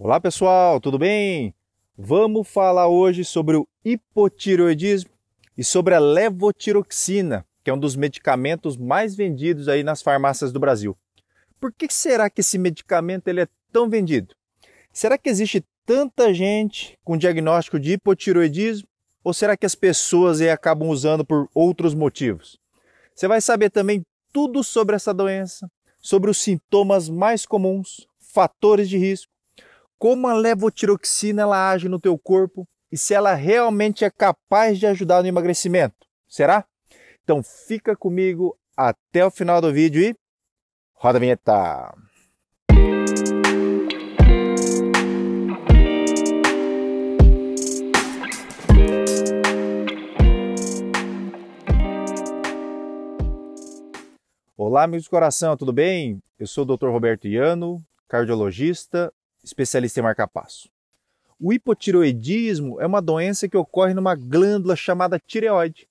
Olá pessoal, tudo bem? Vamos falar hoje sobre o hipotireoidismo e sobre a levotiroxina, que é um dos medicamentos mais vendidos aí nas farmácias do Brasil. Por que será que esse medicamento ele é tão vendido? Será que existe tanta gente com diagnóstico de hipotireoidismo ou será que as pessoas aí, acabam usando por outros motivos? Você vai saber também tudo sobre essa doença, sobre os sintomas mais comuns, fatores de risco como a levotiroxina ela age no teu corpo e se ela realmente é capaz de ajudar no emagrecimento. Será? Então fica comigo até o final do vídeo e roda a vinheta! Olá, amigos do coração, tudo bem? Eu sou o Dr. Roberto Iano, cardiologista especialista em marca-passo. O hipotireoidismo é uma doença que ocorre numa glândula chamada tireoide.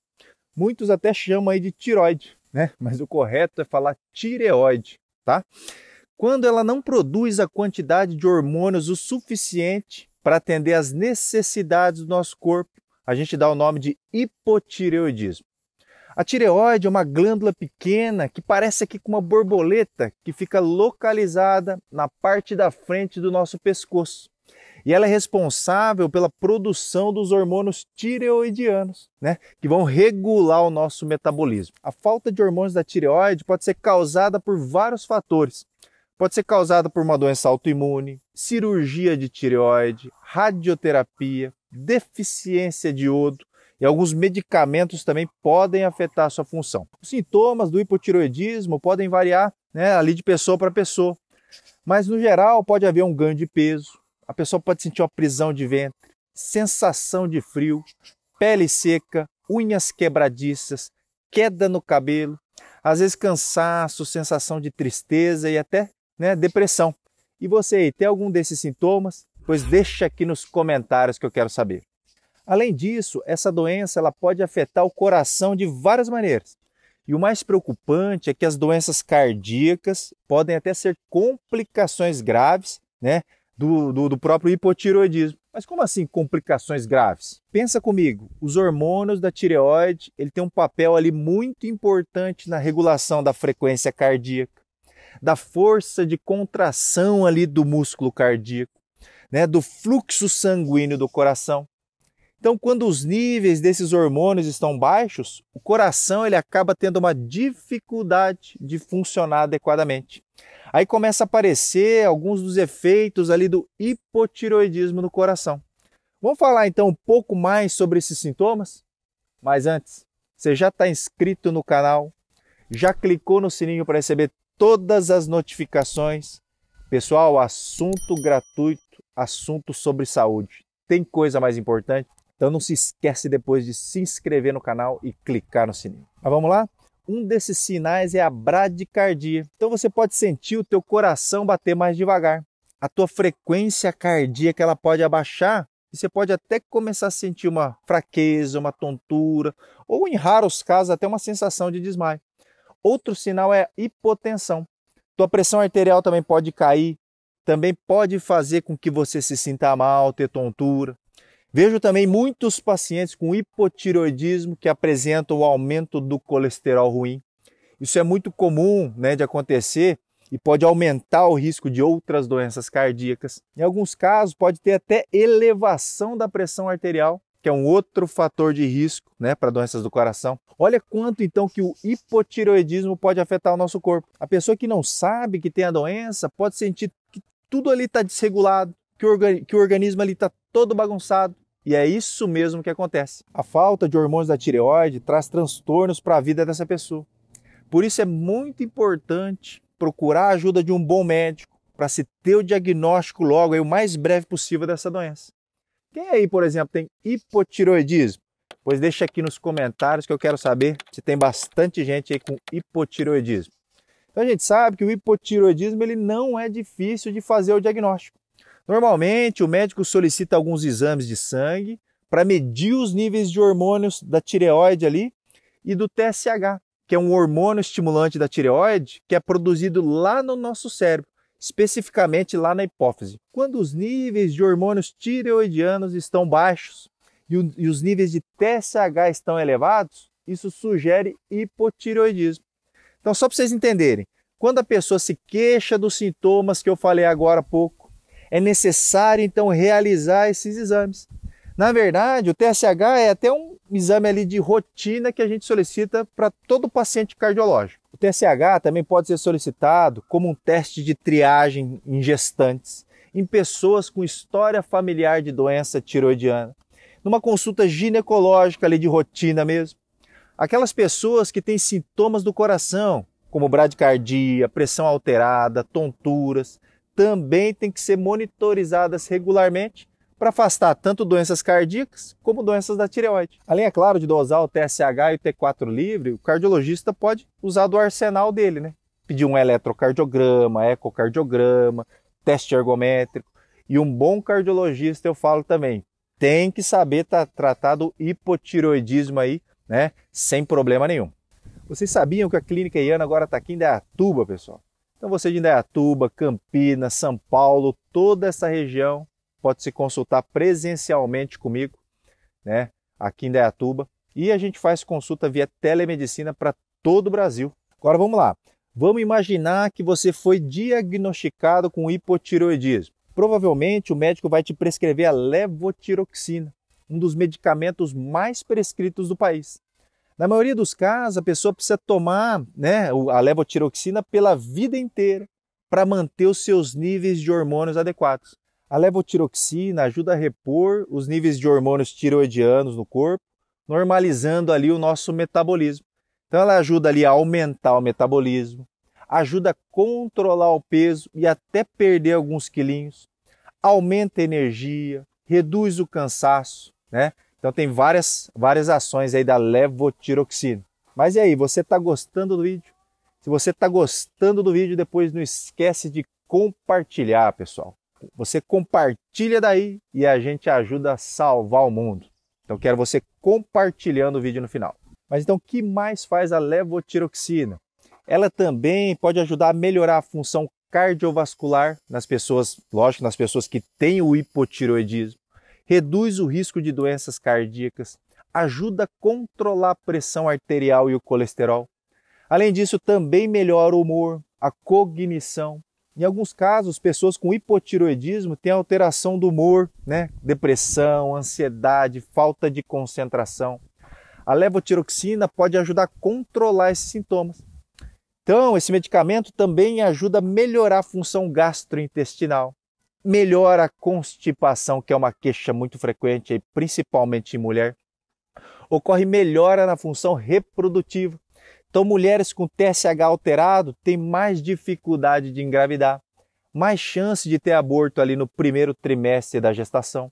Muitos até chamam aí de tiroide, né? Mas o correto é falar tireoide, tá? Quando ela não produz a quantidade de hormônios o suficiente para atender às necessidades do nosso corpo, a gente dá o nome de hipotireoidismo. A tireoide é uma glândula pequena que parece aqui com uma borboleta que fica localizada na parte da frente do nosso pescoço. E ela é responsável pela produção dos hormônios tireoidianos, né, que vão regular o nosso metabolismo. A falta de hormônios da tireoide pode ser causada por vários fatores. Pode ser causada por uma doença autoimune, cirurgia de tireoide, radioterapia, deficiência de iodo, e alguns medicamentos também podem afetar a sua função. Os sintomas do hipotiroidismo podem variar né, ali de pessoa para pessoa. Mas no geral pode haver um ganho de peso, a pessoa pode sentir uma prisão de ventre, sensação de frio, pele seca, unhas quebradiças, queda no cabelo, às vezes cansaço, sensação de tristeza e até né, depressão. E você aí, tem algum desses sintomas? Pois deixa aqui nos comentários que eu quero saber. Além disso, essa doença ela pode afetar o coração de várias maneiras. E o mais preocupante é que as doenças cardíacas podem até ser complicações graves né, do, do, do próprio hipotiroidismo. Mas como assim complicações graves? Pensa comigo, os hormônios da tireoide ele tem um papel ali muito importante na regulação da frequência cardíaca, da força de contração ali do músculo cardíaco, né, do fluxo sanguíneo do coração. Então, quando os níveis desses hormônios estão baixos, o coração ele acaba tendo uma dificuldade de funcionar adequadamente. Aí começa a aparecer alguns dos efeitos ali do hipotiroidismo no coração. Vamos falar então um pouco mais sobre esses sintomas? Mas antes, você já está inscrito no canal? Já clicou no sininho para receber todas as notificações? Pessoal, assunto gratuito, assunto sobre saúde. Tem coisa mais importante? Então não se esquece depois de se inscrever no canal e clicar no sininho. Mas vamos lá? Um desses sinais é a bradicardia. Então você pode sentir o teu coração bater mais devagar. A tua frequência cardíaca ela pode abaixar e você pode até começar a sentir uma fraqueza, uma tontura ou em raros casos até uma sensação de desmaio. Outro sinal é a hipotensão. Tua pressão arterial também pode cair, também pode fazer com que você se sinta mal, ter tontura. Vejo também muitos pacientes com hipotiroidismo que apresentam o aumento do colesterol ruim. Isso é muito comum né, de acontecer e pode aumentar o risco de outras doenças cardíacas. Em alguns casos, pode ter até elevação da pressão arterial, que é um outro fator de risco né, para doenças do coração. Olha quanto então que o hipotiroidismo pode afetar o nosso corpo. A pessoa que não sabe que tem a doença pode sentir que tudo ali está desregulado, que o, organismo que o organismo está todo bagunçado. E é isso mesmo que acontece. A falta de hormônios da tireoide traz transtornos para a vida dessa pessoa. Por isso é muito importante procurar a ajuda de um bom médico para se ter o diagnóstico logo, aí, o mais breve possível dessa doença. Quem aí, por exemplo, tem hipotiroidismo? Pois deixa aqui nos comentários que eu quero saber se tem bastante gente aí com hipotiroidismo. Então a gente sabe que o hipotiroidismo ele não é difícil de fazer o diagnóstico. Normalmente, o médico solicita alguns exames de sangue para medir os níveis de hormônios da tireoide ali e do TSH, que é um hormônio estimulante da tireoide que é produzido lá no nosso cérebro, especificamente lá na hipófise. Quando os níveis de hormônios tireoidianos estão baixos e, o, e os níveis de TSH estão elevados, isso sugere hipotireoidismo. Então, só para vocês entenderem, quando a pessoa se queixa dos sintomas que eu falei agora há pouco, é necessário então realizar esses exames. Na verdade, o TSH é até um exame ali de rotina que a gente solicita para todo paciente cardiológico. O TSH também pode ser solicitado como um teste de triagem em gestantes, em pessoas com história familiar de doença tiroidiana, numa consulta ginecológica ali de rotina mesmo. Aquelas pessoas que têm sintomas do coração, como bradicardia, pressão alterada, tonturas, também tem que ser monitorizadas regularmente para afastar tanto doenças cardíacas como doenças da tireoide. Além, é claro, de dosar o TSH e o T4 livre, o cardiologista pode usar do arsenal dele, né? Pedir um eletrocardiograma, ecocardiograma, teste ergométrico. E um bom cardiologista, eu falo também, tem que saber tá, tratar do hipotiroidismo aí, né? Sem problema nenhum. Vocês sabiam que a clínica Iana agora está aqui em Deatuba, pessoal? Então você de Indaiatuba, Campinas, São Paulo, toda essa região pode se consultar presencialmente comigo, né, aqui em Indaiatuba, e a gente faz consulta via telemedicina para todo o Brasil. Agora vamos lá. Vamos imaginar que você foi diagnosticado com hipotiroidismo. Provavelmente o médico vai te prescrever a levotiroxina, um dos medicamentos mais prescritos do país. Na maioria dos casos, a pessoa precisa tomar né, a levotiroxina pela vida inteira para manter os seus níveis de hormônios adequados. A levotiroxina ajuda a repor os níveis de hormônios tiroidianos no corpo, normalizando ali o nosso metabolismo. Então ela ajuda ali a aumentar o metabolismo, ajuda a controlar o peso e até perder alguns quilinhos, aumenta a energia, reduz o cansaço, né? Então tem várias, várias ações aí da levotiroxina. Mas e aí, você está gostando do vídeo? Se você está gostando do vídeo, depois não esquece de compartilhar, pessoal. Você compartilha daí e a gente ajuda a salvar o mundo. Então quero você compartilhando o vídeo no final. Mas então o que mais faz a levotiroxina? Ela também pode ajudar a melhorar a função cardiovascular nas pessoas, lógico, nas pessoas que têm o hipotiroidismo reduz o risco de doenças cardíacas, ajuda a controlar a pressão arterial e o colesterol. Além disso, também melhora o humor, a cognição. Em alguns casos, pessoas com hipotiroidismo têm alteração do humor, né? depressão, ansiedade, falta de concentração. A levotiroxina pode ajudar a controlar esses sintomas. Então, esse medicamento também ajuda a melhorar a função gastrointestinal, melhora a constipação, que é uma queixa muito frequente, principalmente em mulher. Ocorre melhora na função reprodutiva. Então, mulheres com TSH alterado têm mais dificuldade de engravidar, mais chance de ter aborto ali no primeiro trimestre da gestação.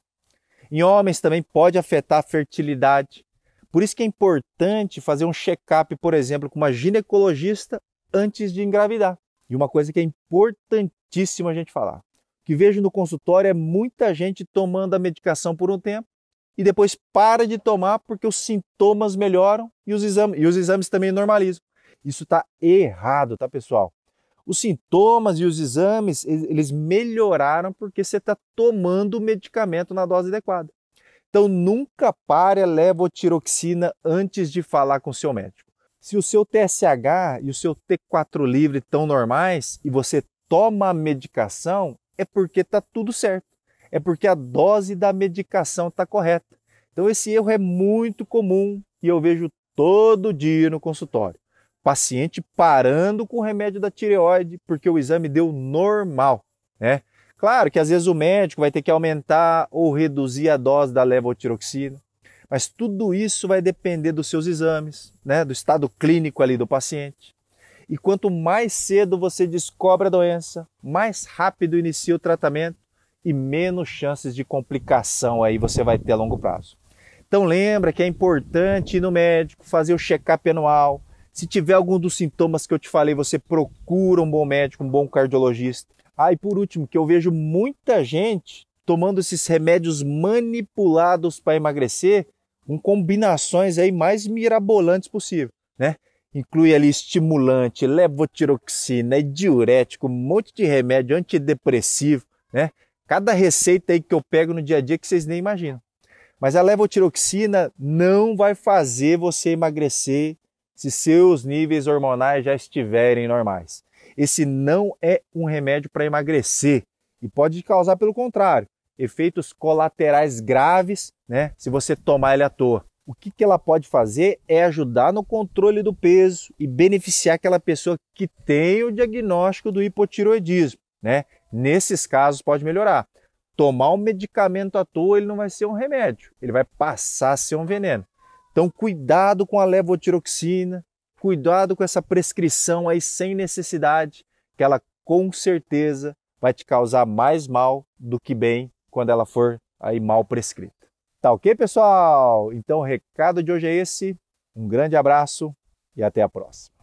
Em homens também pode afetar a fertilidade. Por isso que é importante fazer um check-up, por exemplo, com uma ginecologista antes de engravidar. E uma coisa que é importantíssima a gente falar: que vejo no consultório é muita gente tomando a medicação por um tempo e depois para de tomar porque os sintomas melhoram e os exames, e os exames também normalizam. Isso está errado, tá, pessoal? Os sintomas e os exames, eles melhoraram porque você está tomando o medicamento na dose adequada. Então, nunca pare a levotiroxina antes de falar com o seu médico. Se o seu TSH e o seu T4 livre estão normais e você toma a medicação, é porque está tudo certo, é porque a dose da medicação está correta. Então esse erro é muito comum e eu vejo todo dia no consultório. Paciente parando com o remédio da tireoide porque o exame deu normal, né? Claro que às vezes o médico vai ter que aumentar ou reduzir a dose da levotiroxina, mas tudo isso vai depender dos seus exames, né, do estado clínico ali do paciente. E quanto mais cedo você descobre a doença, mais rápido inicia o tratamento e menos chances de complicação aí você vai ter a longo prazo. Então lembra que é importante ir no médico, fazer o check-up anual. Se tiver algum dos sintomas que eu te falei, você procura um bom médico, um bom cardiologista. Ah, e por último, que eu vejo muita gente tomando esses remédios manipulados para emagrecer, com combinações aí mais mirabolantes possível, né? inclui ali estimulante, levotiroxina, é diurético, um monte de remédio antidepressivo, né? Cada receita aí que eu pego no dia a dia que vocês nem imaginam. Mas a levotiroxina não vai fazer você emagrecer se seus níveis hormonais já estiverem normais. Esse não é um remédio para emagrecer e pode causar, pelo contrário, efeitos colaterais graves, né? Se você tomar ele à toa o que, que ela pode fazer é ajudar no controle do peso e beneficiar aquela pessoa que tem o diagnóstico do hipotiroidismo, né? Nesses casos pode melhorar. Tomar um medicamento à toa, ele não vai ser um remédio, ele vai passar a ser um veneno. Então, cuidado com a levotiroxina, cuidado com essa prescrição aí sem necessidade, que ela com certeza vai te causar mais mal do que bem quando ela for aí mal prescrita. Tá ok, pessoal? Então o recado de hoje é esse. Um grande abraço e até a próxima.